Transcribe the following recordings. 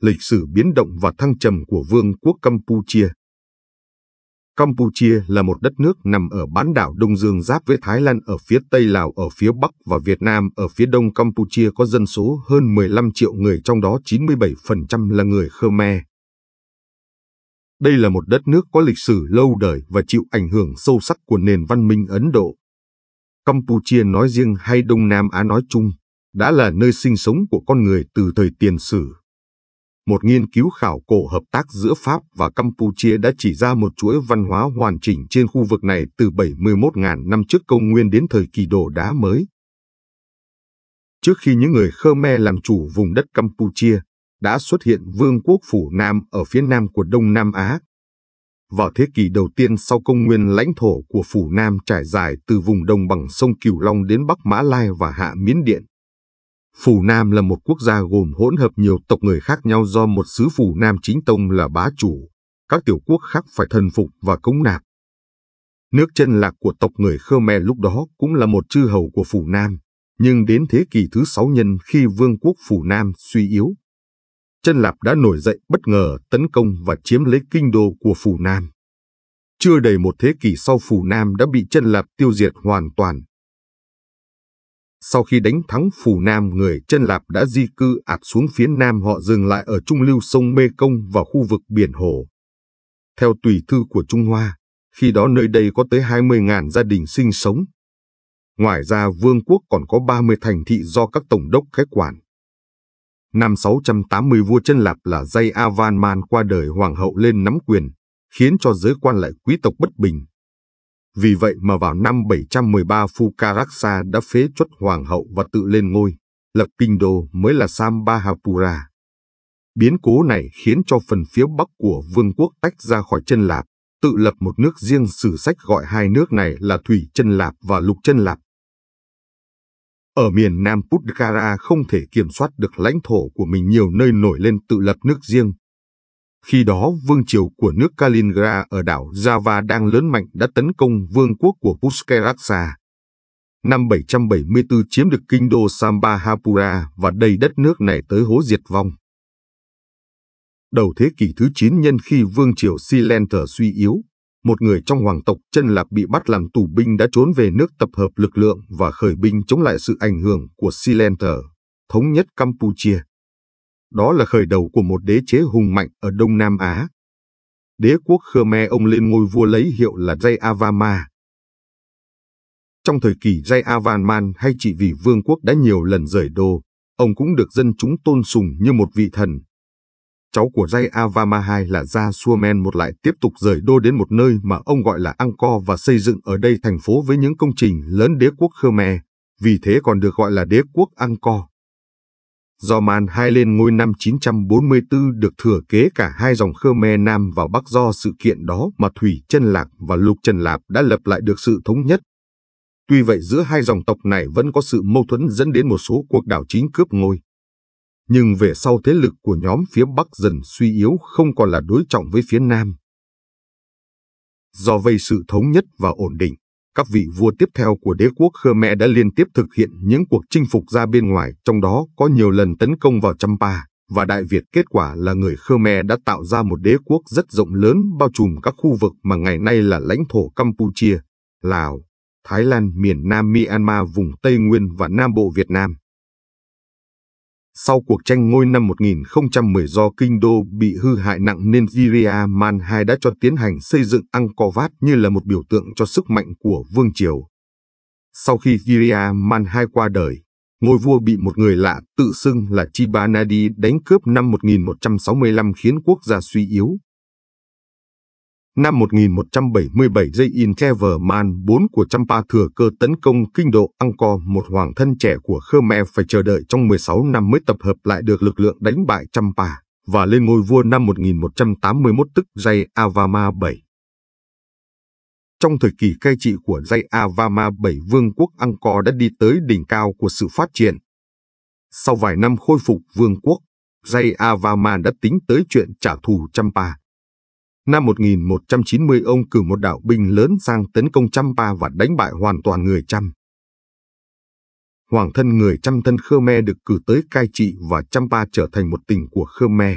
lịch sử biến động và thăng trầm của Vương quốc Campuchia. Campuchia là một đất nước nằm ở bán đảo Đông Dương giáp với Thái Lan ở phía Tây Lào ở phía Bắc và Việt Nam ở phía Đông Campuchia có dân số hơn 15 triệu người trong đó 97% là người Khmer. Đây là một đất nước có lịch sử lâu đời và chịu ảnh hưởng sâu sắc của nền văn minh Ấn Độ. Campuchia nói riêng hay Đông Nam Á nói chung đã là nơi sinh sống của con người từ thời tiền sử một nghiên cứu khảo cổ hợp tác giữa Pháp và Campuchia đã chỉ ra một chuỗi văn hóa hoàn chỉnh trên khu vực này từ 71.000 năm trước công nguyên đến thời kỳ đồ đá mới. Trước khi những người Khmer làm chủ vùng đất Campuchia, đã xuất hiện vương quốc phủ Nam ở phía nam của Đông Nam Á. Vào thế kỷ đầu tiên sau công nguyên lãnh thổ của phủ Nam trải dài từ vùng đồng bằng sông Cửu Long đến Bắc Mã Lai và Hạ Miến Điện. Phủ Nam là một quốc gia gồm hỗn hợp nhiều tộc người khác nhau do một sứ phủ Nam chính tông là bá chủ, các tiểu quốc khác phải thần phục và cống nạp. Nước chân lạc của tộc người Khmer lúc đó cũng là một chư hầu của phủ Nam, nhưng đến thế kỷ thứ sáu nhân khi vương quốc phủ Nam suy yếu, chân lạp đã nổi dậy bất ngờ tấn công và chiếm lấy kinh đô của phủ Nam. Chưa đầy một thế kỷ sau phủ Nam đã bị chân lạp tiêu diệt hoàn toàn, sau khi đánh thắng phù Nam, người chân Lạp đã di cư ạt xuống phía Nam họ dừng lại ở trung lưu sông Mê Công và khu vực biển Hồ. Theo tùy thư của Trung Hoa, khi đó nơi đây có tới 20.000 gia đình sinh sống. Ngoài ra vương quốc còn có 30 thành thị do các tổng đốc khế quản. Năm 680 vua chân Lạp là Dây Avan Man qua đời hoàng hậu lên nắm quyền, khiến cho giới quan lại quý tộc bất bình. Vì vậy mà vào năm 713 Fukaraksa đã phế chuất hoàng hậu và tự lên ngôi, lập kinh đô mới là Sambahapura. Biến cố này khiến cho phần phía bắc của vương quốc tách ra khỏi chân lạp, tự lập một nước riêng sử sách gọi hai nước này là Thủy chân lạp và Lục chân lạp. Ở miền Nam Putgara không thể kiểm soát được lãnh thổ của mình nhiều nơi nổi lên tự lập nước riêng, khi đó, vương triều của nước Kalingra ở đảo Java đang lớn mạnh đã tấn công vương quốc của Puskeraksa. Năm 774 chiếm được kinh đô Sambhapura và đầy đất nước này tới hố diệt vong. Đầu thế kỷ thứ 9 nhân khi vương triều Silenter suy yếu, một người trong hoàng tộc chân lạp bị bắt làm tù binh đã trốn về nước tập hợp lực lượng và khởi binh chống lại sự ảnh hưởng của Silenter, thống nhất Campuchia. Đó là khởi đầu của một đế chế hùng mạnh ở Đông Nam Á. Đế quốc Khmer ông lên ngôi vua lấy hiệu là Jayavarma. Trong thời kỳ Jayavarman hay trị vì vương quốc đã nhiều lần rời đô, ông cũng được dân chúng tôn sùng như một vị thần. Cháu của Jayavarma II là Gia một lại tiếp tục rời đô đến một nơi mà ông gọi là Angkor và xây dựng ở đây thành phố với những công trình lớn đế quốc Khmer, vì thế còn được gọi là đế quốc Angkor. Do Man hai lên ngôi năm 944 được thừa kế cả hai dòng Khmer Nam vào Bắc do sự kiện đó mà Thủy Trân Lạc và Lục Trần Lạp đã lập lại được sự thống nhất. Tuy vậy giữa hai dòng tộc này vẫn có sự mâu thuẫn dẫn đến một số cuộc đảo chính cướp ngôi. Nhưng về sau thế lực của nhóm phía Bắc dần suy yếu không còn là đối trọng với phía Nam. Do vây sự thống nhất và ổn định, các vị vua tiếp theo của đế quốc Khmer đã liên tiếp thực hiện những cuộc chinh phục ra bên ngoài, trong đó có nhiều lần tấn công vào Champa và Đại Việt. Kết quả là người Khmer đã tạo ra một đế quốc rất rộng lớn bao trùm các khu vực mà ngày nay là lãnh thổ Campuchia, Lào, Thái Lan, miền Nam Myanmar, vùng Tây Nguyên và Nam Bộ Việt Nam. Sau cuộc tranh ngôi năm 1010 do kinh đô bị hư hại nặng nên Viriya Manhai đã cho tiến hành xây dựng Angkor Wat như là một biểu tượng cho sức mạnh của vương triều. Sau khi Viriya Manhai qua đời, ngôi vua bị một người lạ tự xưng là Chibanadi đánh cướp năm 1165 khiến quốc gia suy yếu. Năm 1177 dây in Man 4 của Champa thừa cơ tấn công kinh độ Angkor một hoàng thân trẻ của Khmer phải chờ đợi trong 16 năm mới tập hợp lại được lực lượng đánh bại Champa và lên ngôi vua năm 1181 tức dây Avama 7. Trong thời kỳ cai trị của dây Avama 7 vương quốc Angkor đã đi tới đỉnh cao của sự phát triển. Sau vài năm khôi phục vương quốc, dây Avama đã tính tới chuyện trả thù Champa Năm 1190 ông cử một đạo binh lớn sang tấn công Trăm Pa và đánh bại hoàn toàn người Trăm. Hoàng thân người Trăm thân Khmer được cử tới cai trị và Trăm Pa trở thành một tỉnh của Khmer.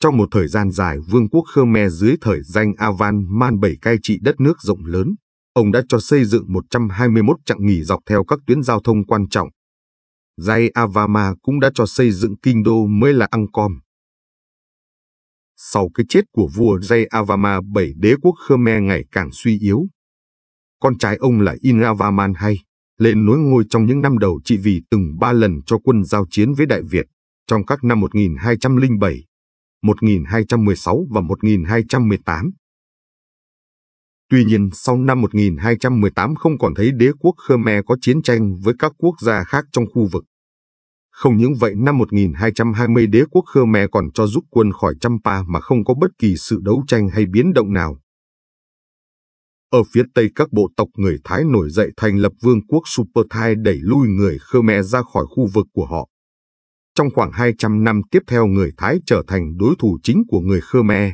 Trong một thời gian dài, vương quốc Khmer dưới thời danh Avan Man Bảy cai trị đất nước rộng lớn. Ông đã cho xây dựng 121 chặng nghỉ dọc theo các tuyến giao thông quan trọng. Jai Avama cũng đã cho xây dựng kinh đô mới là Angkor sau cái chết của vua Jayavama bảy đế quốc Khmer ngày càng suy yếu. Con trai ông là Inravaman hay, lên nối ngôi trong những năm đầu trị vì từng ba lần cho quân giao chiến với Đại Việt trong các năm 1207, 1216 và 1218. Tuy nhiên, sau năm 1218 không còn thấy đế quốc Khmer có chiến tranh với các quốc gia khác trong khu vực. Không những vậy năm 1220 đế quốc Khmer còn cho rút quân khỏi Champa mà không có bất kỳ sự đấu tranh hay biến động nào. Ở phía Tây các bộ tộc người Thái nổi dậy thành lập vương quốc Super Thai đẩy lui người Khmer ra khỏi khu vực của họ. Trong khoảng 200 năm tiếp theo người Thái trở thành đối thủ chính của người Khmer.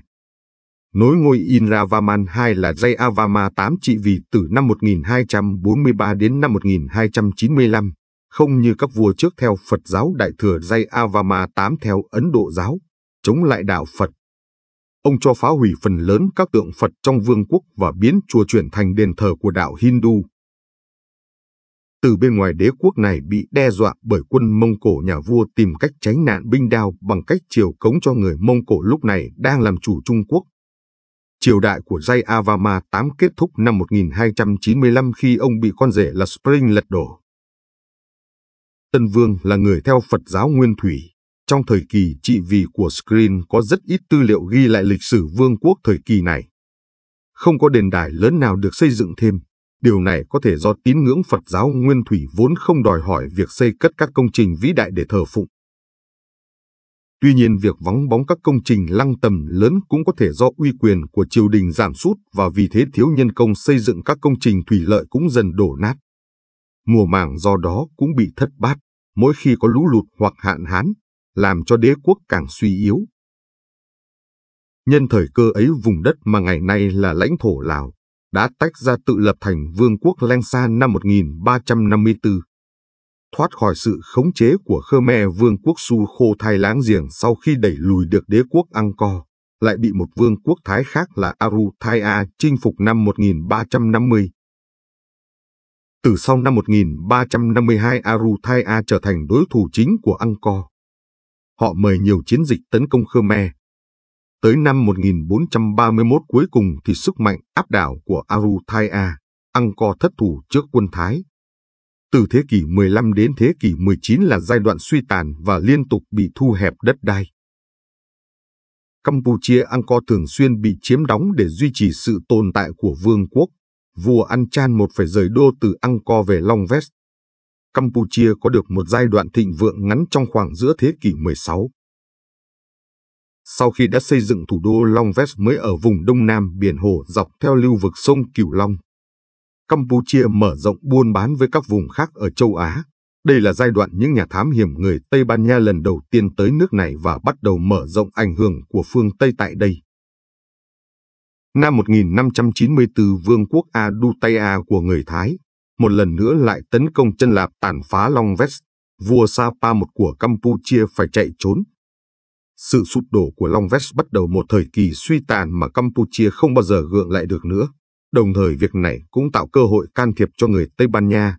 Nối ngôi Inravaman II là Jayavama VIII trị vì từ năm 1243 đến năm 1295 không như các vua trước theo Phật giáo Đại Thừa Jay Avama tám theo Ấn Độ giáo, chống lại đạo Phật. Ông cho phá hủy phần lớn các tượng Phật trong vương quốc và biến chùa chuyển thành đền thờ của đạo Hindu. Từ bên ngoài đế quốc này bị đe dọa bởi quân Mông Cổ nhà vua tìm cách tránh nạn binh đao bằng cách chiều cống cho người Mông Cổ lúc này đang làm chủ Trung Quốc. Triều đại của Jay Avama 8 kết thúc năm 1295 khi ông bị con rể là Spring lật đổ. Tân Vương là người theo Phật giáo Nguyên Thủy. Trong thời kỳ trị vì của Screen có rất ít tư liệu ghi lại lịch sử vương quốc thời kỳ này. Không có đền đài lớn nào được xây dựng thêm. Điều này có thể do tín ngưỡng Phật giáo Nguyên Thủy vốn không đòi hỏi việc xây cất các công trình vĩ đại để thờ phụng. Tuy nhiên việc vắng bóng các công trình lăng tầm lớn cũng có thể do uy quyền của triều đình giảm sút và vì thế thiếu nhân công xây dựng các công trình thủy lợi cũng dần đổ nát mùa màng do đó cũng bị thất bát mỗi khi có lũ lụt hoặc hạn hán, làm cho đế quốc càng suy yếu. Nhân thời cơ ấy vùng đất mà ngày nay là lãnh thổ Lào đã tách ra tự lập thành Vương quốc Lan Sa năm 1354. Thoát khỏi sự khống chế của Khmer Vương quốc Su Khô Thai láng giềng sau khi đẩy lùi được đế quốc Angkor, lại bị một vương quốc Thái khác là Aru Thai A chinh phục năm 1350. Từ sau năm 1352 Ayutthaya trở thành đối thủ chính của Angkor. Họ mời nhiều chiến dịch tấn công Khmer. Tới năm 1431 cuối cùng thì sức mạnh áp đảo của Ayutthaya, Angkor thất thủ trước quân Thái. Từ thế kỷ 15 đến thế kỷ 19 là giai đoạn suy tàn và liên tục bị thu hẹp đất đai. Campuchia Angkor thường xuyên bị chiếm đóng để duy trì sự tồn tại của vương quốc vua An Chan một phải rời đô từ Angkor về Long Vest. Campuchia có được một giai đoạn thịnh vượng ngắn trong khoảng giữa thế kỷ 16. Sau khi đã xây dựng thủ đô Long Vest mới ở vùng đông nam biển Hồ dọc theo lưu vực sông Cửu Long. Campuchia mở rộng buôn bán với các vùng khác ở châu Á. Đây là giai đoạn những nhà thám hiểm người Tây Ban Nha lần đầu tiên tới nước này và bắt đầu mở rộng ảnh hưởng của phương Tây tại đây. Năm 1594 vương quốc Adutaya của người Thái, một lần nữa lại tấn công chân lạp tàn phá Long Vest, vua Sapa một của Campuchia phải chạy trốn. Sự sụp đổ của Long Vest bắt đầu một thời kỳ suy tàn mà Campuchia không bao giờ gượng lại được nữa. Đồng thời việc này cũng tạo cơ hội can thiệp cho người Tây Ban Nha.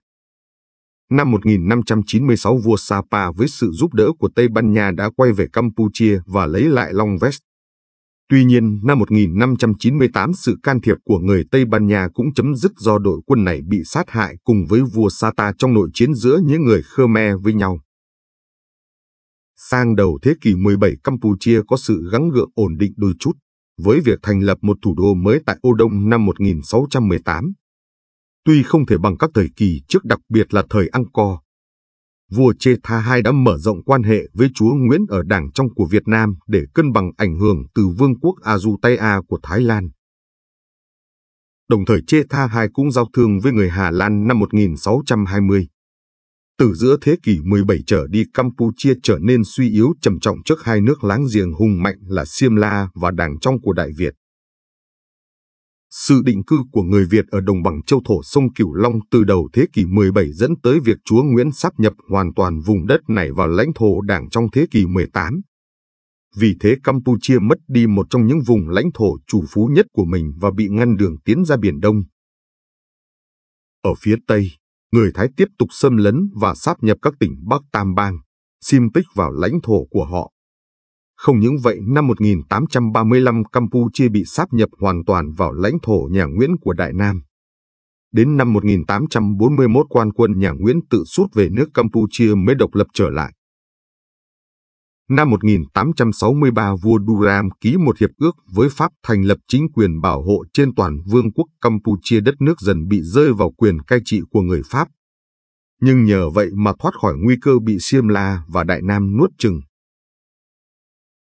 Năm 1596 vua Sapa với sự giúp đỡ của Tây Ban Nha đã quay về Campuchia và lấy lại Long Vest. Tuy nhiên, năm 1598 sự can thiệp của người Tây Ban Nha cũng chấm dứt do đội quân này bị sát hại cùng với vua Sata trong nội chiến giữa những người Khmer với nhau. Sang đầu thế kỷ 17 Campuchia có sự gắng gượng ổn định đôi chút, với việc thành lập một thủ đô mới tại Ô Đông năm 1618. Tuy không thể bằng các thời kỳ trước đặc biệt là thời Angkor, vua Chê Tha II đã mở rộng quan hệ với chúa Nguyễn ở đảng trong của Việt Nam để cân bằng ảnh hưởng từ vương quốc Ayutthaya của Thái Lan. Đồng thời Chê Tha II cũng giao thương với người Hà Lan năm 1620. Từ giữa thế kỷ 17 trở đi Campuchia trở nên suy yếu trầm trọng trước hai nước láng giềng hùng mạnh là Siemla và đảng trong của Đại Việt. Sự định cư của người Việt ở đồng bằng châu thổ sông Cửu Long từ đầu thế kỷ 17 dẫn tới việc chúa Nguyễn sắp nhập hoàn toàn vùng đất này vào lãnh thổ đảng trong thế kỷ 18. Vì thế Campuchia mất đi một trong những vùng lãnh thổ chủ phú nhất của mình và bị ngăn đường tiến ra Biển Đông. Ở phía Tây, người Thái tiếp tục xâm lấn và sáp nhập các tỉnh Bắc Tam Bang, Sim Tích vào lãnh thổ của họ. Không những vậy, năm 1835 Campuchia bị sáp nhập hoàn toàn vào lãnh thổ nhà Nguyễn của Đại Nam. Đến năm 1841 quan quân nhà Nguyễn tự rút về nước Campuchia mới độc lập trở lại. Năm 1863 vua Durham ký một hiệp ước với Pháp thành lập chính quyền bảo hộ trên toàn vương quốc Campuchia đất nước dần bị rơi vào quyền cai trị của người Pháp. Nhưng nhờ vậy mà thoát khỏi nguy cơ bị Siêm La và Đại Nam nuốt chừng.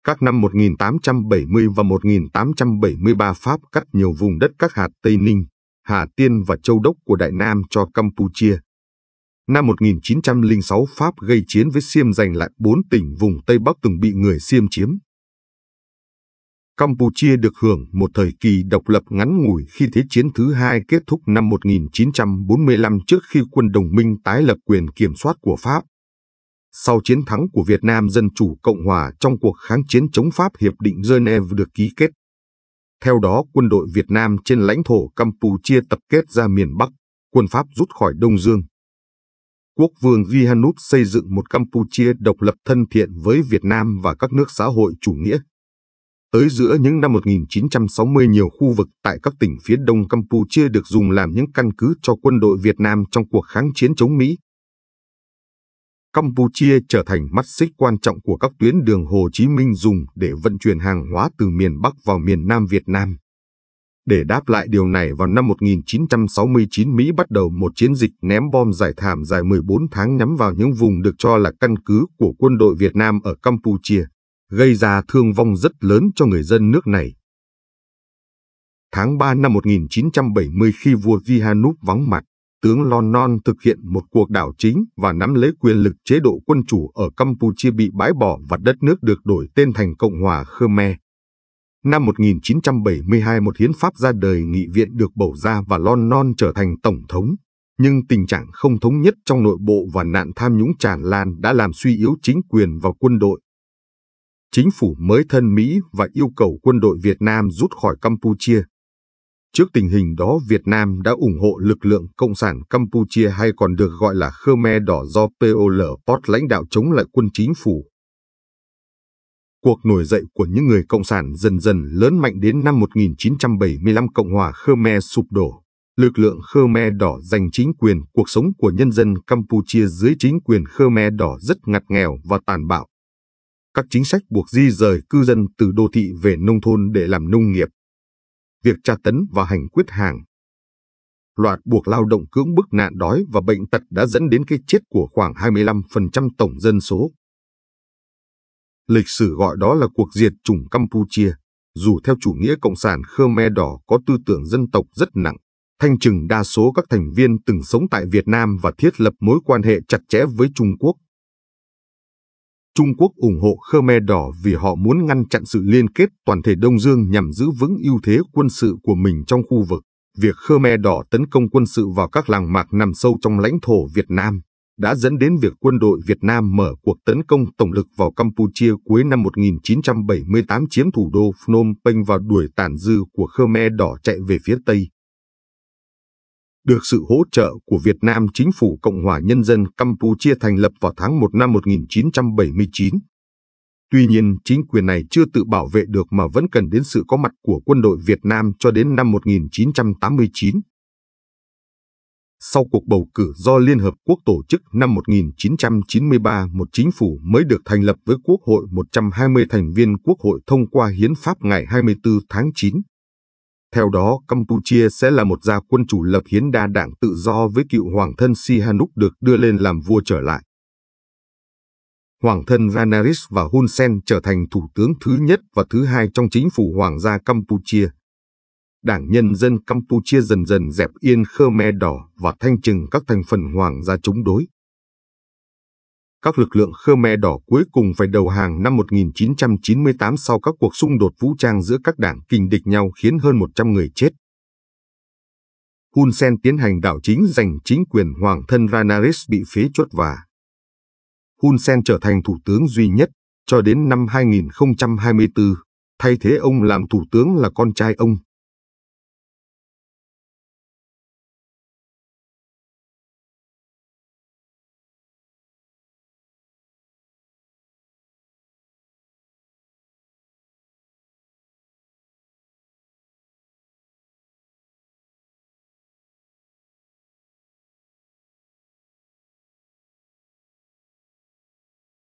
Các năm 1870 và 1873 Pháp cắt nhiều vùng đất các hạt Tây Ninh, Hà Tiên và Châu Đốc của Đại Nam cho Campuchia. Năm 1906 Pháp gây chiến với Xiêm giành lại bốn tỉnh vùng Tây Bắc từng bị người Xiêm chiếm. Campuchia được hưởng một thời kỳ độc lập ngắn ngủi khi Thế chiến thứ hai kết thúc năm 1945 trước khi quân đồng minh tái lập quyền kiểm soát của Pháp sau chiến thắng của Việt Nam Dân Chủ Cộng Hòa trong cuộc kháng chiến chống Pháp Hiệp định Geneva được ký kết. Theo đó, quân đội Việt Nam trên lãnh thổ Campuchia tập kết ra miền Bắc, quân Pháp rút khỏi Đông Dương. Quốc vương Sihanouk xây dựng một Campuchia độc lập thân thiện với Việt Nam và các nước xã hội chủ nghĩa. Tới giữa những năm 1960 nhiều khu vực tại các tỉnh phía đông Campuchia được dùng làm những căn cứ cho quân đội Việt Nam trong cuộc kháng chiến chống Mỹ. Campuchia trở thành mắt xích quan trọng của các tuyến đường Hồ Chí Minh dùng để vận chuyển hàng hóa từ miền Bắc vào miền Nam Việt Nam. Để đáp lại điều này vào năm 1969 Mỹ bắt đầu một chiến dịch ném bom giải thảm dài 14 tháng nhắm vào những vùng được cho là căn cứ của quân đội Việt Nam ở Campuchia, gây ra thương vong rất lớn cho người dân nước này. Tháng 3 năm 1970 khi vua Vihanup vắng mặt, tướng Lon Non thực hiện một cuộc đảo chính và nắm lấy quyền lực chế độ quân chủ ở Campuchia bị bãi bỏ và đất nước được đổi tên thành Cộng hòa Khmer. Năm 1972 một hiến pháp ra đời nghị viện được bầu ra và Lon Non trở thành tổng thống. Nhưng tình trạng không thống nhất trong nội bộ và nạn tham nhũng tràn lan đã làm suy yếu chính quyền và quân đội. Chính phủ mới thân Mỹ và yêu cầu quân đội Việt Nam rút khỏi Campuchia Trước tình hình đó, Việt Nam đã ủng hộ lực lượng Cộng sản Campuchia hay còn được gọi là Khmer Đỏ do POL Pot lãnh đạo chống lại quân chính phủ. Cuộc nổi dậy của những người Cộng sản dần dần lớn mạnh đến năm 1975 Cộng hòa Khmer sụp đổ. Lực lượng Khmer Đỏ giành chính quyền cuộc sống của nhân dân Campuchia dưới chính quyền Khmer Đỏ rất ngặt nghèo và tàn bạo. Các chính sách buộc di rời cư dân từ đô thị về nông thôn để làm nông nghiệp việc tra tấn và hành quyết hàng. Loạt buộc lao động cưỡng bức nạn đói và bệnh tật đã dẫn đến cái chết của khoảng 25% tổng dân số. Lịch sử gọi đó là cuộc diệt chủng Campuchia, dù theo chủ nghĩa cộng sản Khmer Đỏ có tư tưởng dân tộc rất nặng, thanh trừng đa số các thành viên từng sống tại Việt Nam và thiết lập mối quan hệ chặt chẽ với Trung Quốc Trung Quốc ủng hộ Khmer Đỏ vì họ muốn ngăn chặn sự liên kết toàn thể Đông Dương nhằm giữ vững ưu thế quân sự của mình trong khu vực. Việc Khmer Đỏ tấn công quân sự vào các làng mạc nằm sâu trong lãnh thổ Việt Nam đã dẫn đến việc quân đội Việt Nam mở cuộc tấn công tổng lực vào Campuchia cuối năm 1978 chiếm thủ đô Phnom Penh và đuổi tàn dư của Khmer Đỏ chạy về phía Tây được sự hỗ trợ của Việt Nam Chính phủ Cộng hòa Nhân dân Campuchia thành lập vào tháng 1 năm 1979. Tuy nhiên, chính quyền này chưa tự bảo vệ được mà vẫn cần đến sự có mặt của quân đội Việt Nam cho đến năm 1989. Sau cuộc bầu cử do Liên Hợp Quốc tổ chức năm 1993, một chính phủ mới được thành lập với Quốc hội 120 thành viên Quốc hội thông qua Hiến pháp ngày 24 tháng 9 theo đó, Campuchia sẽ là một gia quân chủ lập hiến đa đảng tự do với cựu hoàng thân Sihanouk được đưa lên làm vua trở lại. Hoàng thân Ranaris và Hun Sen trở thành thủ tướng thứ nhất và thứ hai trong chính phủ hoàng gia Campuchia. Đảng Nhân dân Campuchia dần dần dẹp yên Khmer Đỏ và thanh trừng các thành phần hoàng gia chống đối các lực lượng Khmer Đỏ cuối cùng phải đầu hàng năm 1998 sau các cuộc xung đột vũ trang giữa các đảng kình địch nhau khiến hơn 100 người chết. Hun Sen tiến hành đảo chính giành chính quyền Hoàng thân Ranaris bị phế chuất và Hun Sen trở thành thủ tướng duy nhất cho đến năm 2024, thay thế ông làm thủ tướng là con trai ông